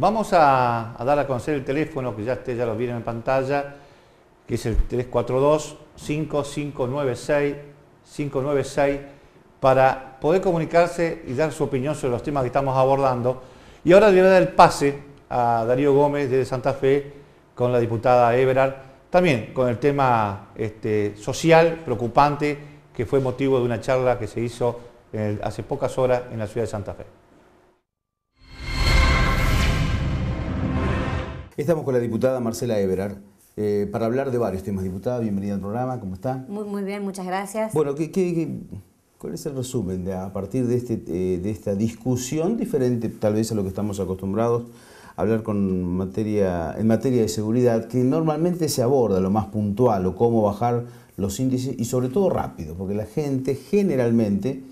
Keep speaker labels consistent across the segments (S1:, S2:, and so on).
S1: Vamos a, dar a conocer el teléfono, que ya ustedes ya lo vieron en pantalla, que es el 342-5596-596, para poder comunicarse y dar su opinión sobre los temas que estamos abordando. Y ahora le voy a dar el pase a Darío Gómez desde Santa Fe con la diputada Everard, también con el tema este, social preocupante que fue motivo de una charla que se hizo hace pocas horas en la ciudad de Santa Fe. Estamos con la diputada Marcela Everard. Eh, para hablar de varios temas. Diputada, bienvenida al programa, ¿cómo está?
S2: Muy, muy bien, muchas gracias.
S1: Bueno, cuál es el resumen de, a partir de, este, eh, de esta discusión, diferente tal vez a lo que estamos acostumbrados a hablar con materia, en materia de seguridad, que normalmente se aborda lo más puntual o cómo bajar los índices y sobre todo rápido, porque la gente generalmente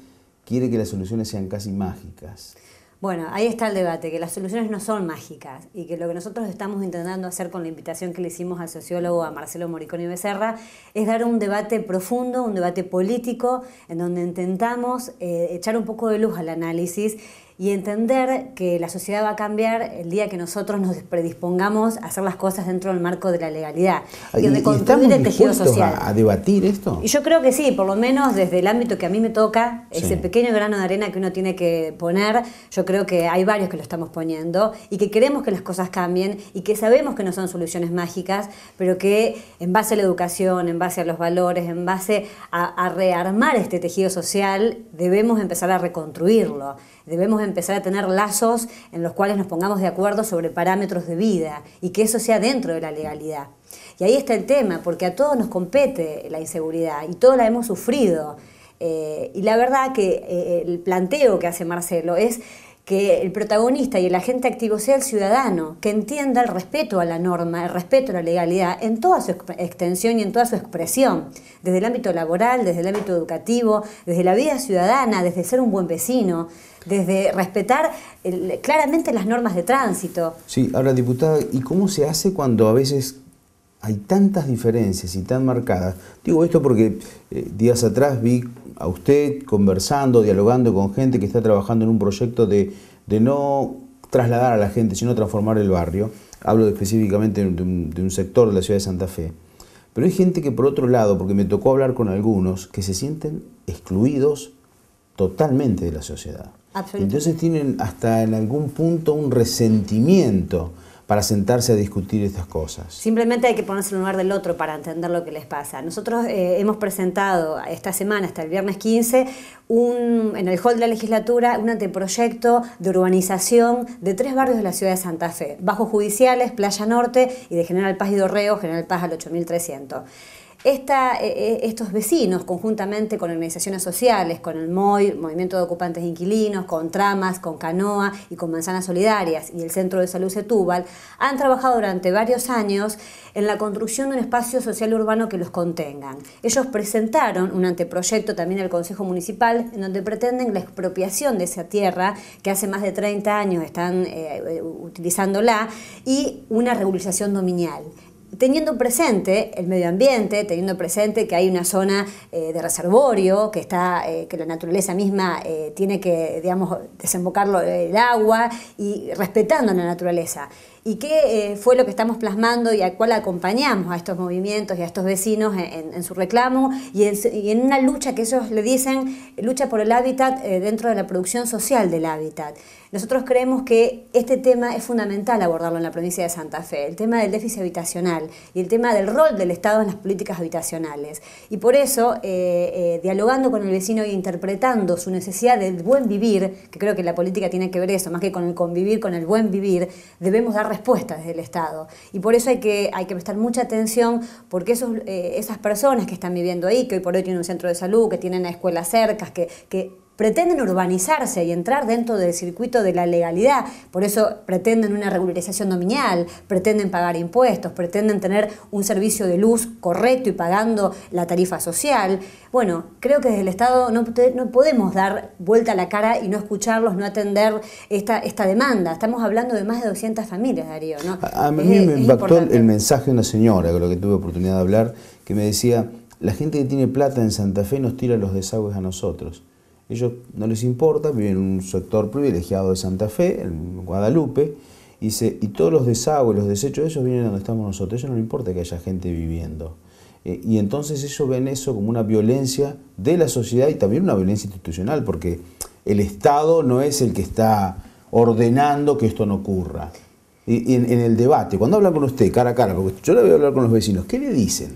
S1: quiere que las soluciones sean casi mágicas.
S2: Bueno, ahí está el debate, que las soluciones no son mágicas y que lo que nosotros estamos intentando hacer con la invitación que le hicimos al sociólogo a Marcelo Moriconi Becerra es dar un debate profundo, un debate político, en donde intentamos eh, echar un poco de luz al análisis y entender que la sociedad va a cambiar el día que nosotros nos predispongamos a hacer las cosas dentro del marco de la legalidad y, donde construir el tejido social. A, debatir esto? yo creo que sí, por lo menos desde el ámbito que a mí me toca, ese pequeño grano de arena que uno tiene que poner, yo creo que hay varios que lo estamos poniendo y que queremos que las cosas cambien y que sabemos que no son soluciones mágicas, pero que en base a la educación, en base a los valores, en base a, a rearmar este tejido social, debemos empezar a reconstruirlo debemos empezar a tener lazos en los cuales nos pongamos de acuerdo sobre parámetros de vida y que eso sea dentro de la legalidad. Y ahí está el tema, porque a todos nos compete la inseguridad y todos la hemos sufrido. Eh, y la verdad que eh, el planteo que hace Marcelo es que el protagonista y el agente activo sea el ciudadano, que entienda el respeto a la norma, el respeto a la legalidad en toda su extensión y en toda su expresión, desde el ámbito laboral, desde el ámbito educativo, desde la vida ciudadana, desde ser un buen vecino, desde respetar claramente las normas de tránsito.
S1: Sí, ahora diputada, ¿y cómo se hace cuando a veces hay tantas diferencias y tan marcadas. Digo esto porque eh, días atrás vi a usted conversando, dialogando con gente que está trabajando en un proyecto de, no trasladar a la gente, sino transformar el barrio. Hablo específicamente de un, de un sector de la ciudad de Santa Fe. Pero hay gente que por otro lado, porque me tocó hablar con algunos, que se sienten excluidos totalmente de la sociedad. Entonces tienen hasta en algún punto un resentimiento para sentarse a discutir estas cosas.
S2: Simplemente hay que ponerse en el lugar del otro para entender lo que les pasa. Nosotros eh, hemos presentado esta semana, hasta el viernes 15, un, en el hall de la legislatura un anteproyecto de urbanización de tres barrios de la ciudad de Santa Fe, Bajos Judiciales, Playa Norte y de General Paz y Dorreo, General Paz al 8300. Eh, eh, estos vecinos, conjuntamente con organizaciones sociales, con el MOI, Movimiento de Ocupantes Inquilinos, con Tramas, con Canoa y con Manzanas Solidarias y el Centro de Salud Setúbal, han trabajado durante varios años en la construcción de un espacio social urbano que los contengan. Ellos presentaron un anteproyecto también al Consejo Municipal en donde pretenden la expropiación de esa tierra que hace más de 30 años están eh, utilizándola y una regularización dominial teniendo presente el medio ambiente, teniendo presente que hay una zona eh, de reservorio, que, está, eh, que la naturaleza misma eh, tiene que, digamos, desembocarlo el agua y respetando la naturaleza. ¿Y qué eh, fue lo que estamos plasmando y a cuál acompañamos a estos movimientos y a estos vecinos en, su reclamo y en, una lucha que ellos le dicen, lucha por el hábitat eh, dentro de la producción social del hábitat? Nosotros creemos que este tema es fundamental abordarlo en la provincia de Santa Fe, el tema del déficit habitacional y el tema del rol del Estado en las políticas habitacionales. Y por eso, eh, dialogando con el vecino e interpretando su necesidad del buen vivir, que creo que la política tiene que ver eso, más que con el convivir, con el buen vivir, debemos dar respuesta desde Estado. Y por eso hay que, hay que prestar mucha atención, porque esos, eh, esas personas que están viviendo ahí, que hoy por hoy tienen un centro de salud, que tienen escuelas cercas, que, que pretenden urbanizarse y entrar dentro del circuito de la legalidad. Por eso pretenden una regularización dominial, pretenden pagar impuestos, pretenden tener un servicio de luz correcto y pagando la tarifa social. Bueno, creo que desde el Estado no, no podemos dar vuelta a la cara y no escucharlos, no atender esta, esta demanda. Estamos hablando de más de 200 familias, Darío. ¿no? A, mí me impactó el
S1: mensaje de una señora con la que tuve oportunidad de hablar que me decía, la gente que tiene plata en Santa Fe nos tira los desagües a nosotros. Ellos no les importa, viven en un sector privilegiado de Santa Fe, en Guadalupe, y, todos los desagües, los desechos de ellos vienen donde estamos nosotros. A ellos no les importa que haya gente viviendo. Eh, y entonces ellos ven eso como una violencia de la sociedad y también una violencia institucional, porque el Estado no es el que está ordenando que esto no ocurra. Y, en, el debate, cuando habla con usted cara a cara, porque yo le voy a hablar con los vecinos, ¿qué le dicen?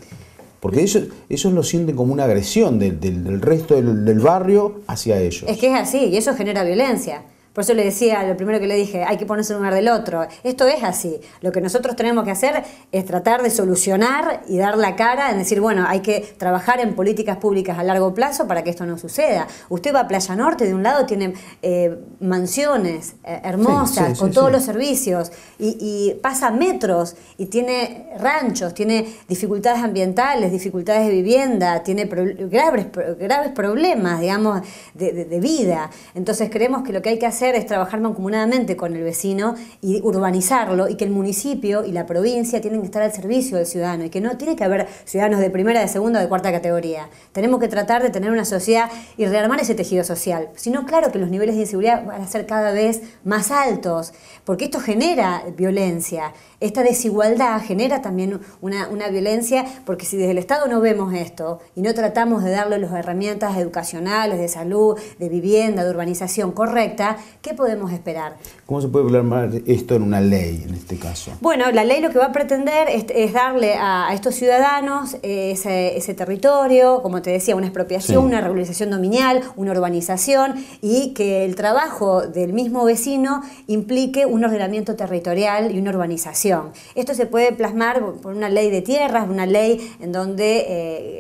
S1: Porque ellos, ellos lo sienten como una agresión del, del, resto del, barrio hacia ellos. Es
S2: que es así, y eso genera violencia. Por eso le decía, lo primero que le dije, hay que ponerse en lugar del otro. Esto es así. Lo que nosotros tenemos que hacer es tratar de solucionar y dar la cara en decir, bueno, hay que trabajar en políticas públicas a largo plazo para que esto no suceda. Usted va a Playa Norte, de un lado tiene eh, mansiones eh, hermosas, con todos los servicios, y, pasa metros, y tiene ranchos, tiene dificultades ambientales, dificultades de vivienda, tiene graves, graves problemas, digamos, de vida. Entonces creemos que lo que hay que hacer es trabajar mancomunadamente con el vecino y urbanizarlo y que el municipio y la provincia tienen que estar al servicio del ciudadano y que no tiene que haber ciudadanos de primera, de segunda o de cuarta categoría. Tenemos que tratar de tener una sociedad y rearmar ese tejido social. Si no, claro que los niveles de inseguridad van a ser cada vez más altos, porque esto genera violencia esta desigualdad genera también una, violencia, porque si desde el Estado no vemos esto y no tratamos de darle las herramientas educacionales, de salud, de vivienda, de urbanización correcta, ¿qué podemos esperar?
S1: ¿Cómo se puede plasmar esto en una ley en este caso?
S2: Bueno, la ley lo que va a pretender es, darle a, estos ciudadanos eh, ese, territorio, como te decía, una expropiación, una regularización dominial, una urbanización y que el trabajo del mismo vecino implique un ordenamiento territorial y una urbanización. Esto se puede plasmar por una ley de tierras, una ley en donde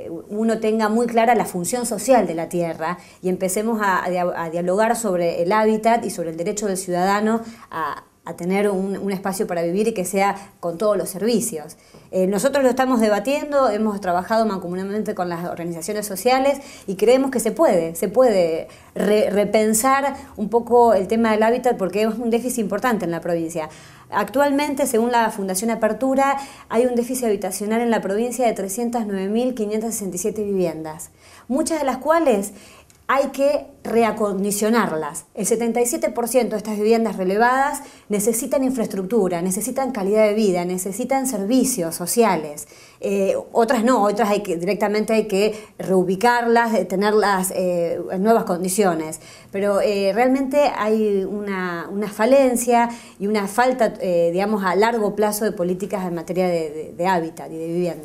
S2: eh, uno tenga muy clara la función social de la tierra y empecemos a, a dialogar sobre el hábitat y sobre el derecho del ciudadano a a tener un, espacio para vivir y que sea con todos los servicios. Eh, nosotros lo estamos debatiendo, hemos trabajado mancomunadamente con las organizaciones sociales y creemos que se puede, se puede repensar un poco el tema del hábitat porque es un déficit importante en la provincia. Actualmente, según la Fundación Apertura, hay un déficit habitacional en la provincia de 309.567 viviendas, muchas de las cuales hay que reacondicionarlas. El 77% de estas viviendas relevadas necesitan infraestructura, necesitan calidad de vida, necesitan servicios sociales. Eh, otras no, otras hay que, directamente hay que reubicarlas, tenerlas eh, en nuevas condiciones. Pero eh, realmente hay una, falencia y una falta, digamos, a largo plazo de políticas en materia de hábitat y de vivienda.